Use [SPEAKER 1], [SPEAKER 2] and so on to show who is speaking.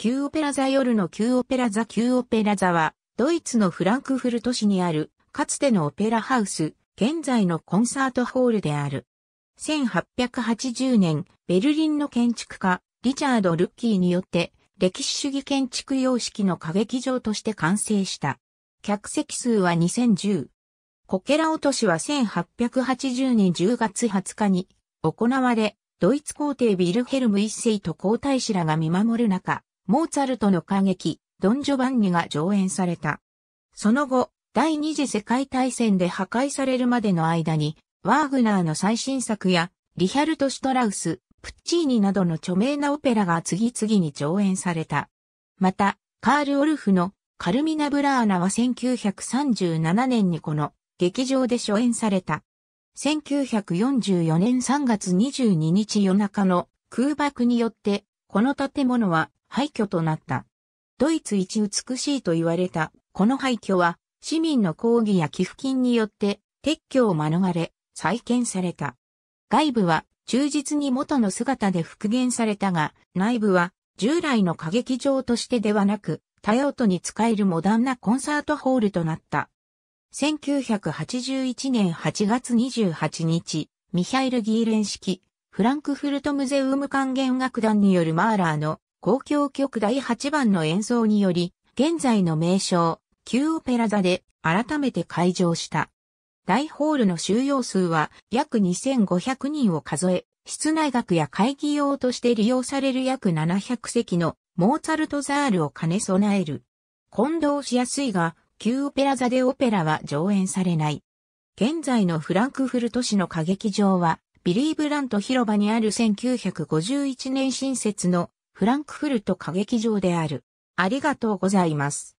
[SPEAKER 1] 旧オペラ座夜の旧オペラ座旧オペラ座は、ドイツのフランクフルト市にある、かつてのオペラハウス、現在のコンサートホールである。1880年、ベルリンの建築家、リチャード・ルッキーによって、歴史主義建築様式の歌劇場として完成した。客席数は2010。コケラ落としは1880年10月20日に行われ、ドイツ皇帝ビルヘルム一世と皇太子らが見守る中、モーツァルトの歌劇、ドン・ジョバンニが上演された。その後、第二次世界大戦で破壊されるまでの間に、ワーグナーの最新作や、リヒャルト・シュトラウス、プッチーニなどの著名なオペラが次々に上演された。また、カール・オルフのカルミナ・ブラーナは1937年にこの劇場で初演された。1944年3月22日夜中の空爆によって、この建物は廃墟となった。ドイツ一美しいと言われた、この廃墟は、市民の抗議や寄付金によって、撤去を免れ、再建された。外部は、忠実に元の姿で復元されたが、内部は、従来の歌劇場としてではなく、多用途に使えるモダンなコンサートホールとなった。1981年8月28日、ミハイル・ギーレン式、フランクフルト・ムゼウム管弦楽団によるマーラーの交響曲第8番の演奏により、現在の名称、旧オペラ座で改めて開場した。大ホールの収容数は約2500人を数え、室内楽や会議用として利用される約700席のモーツァルトザールを兼ね備える。混同しやすいが、旧オペラ座でオペラは上演されない。現在のフランクフルト市の歌劇場は、ビリー・ブラント広場にある1951年新設のフランクフルト歌劇場である。ありがとうございます。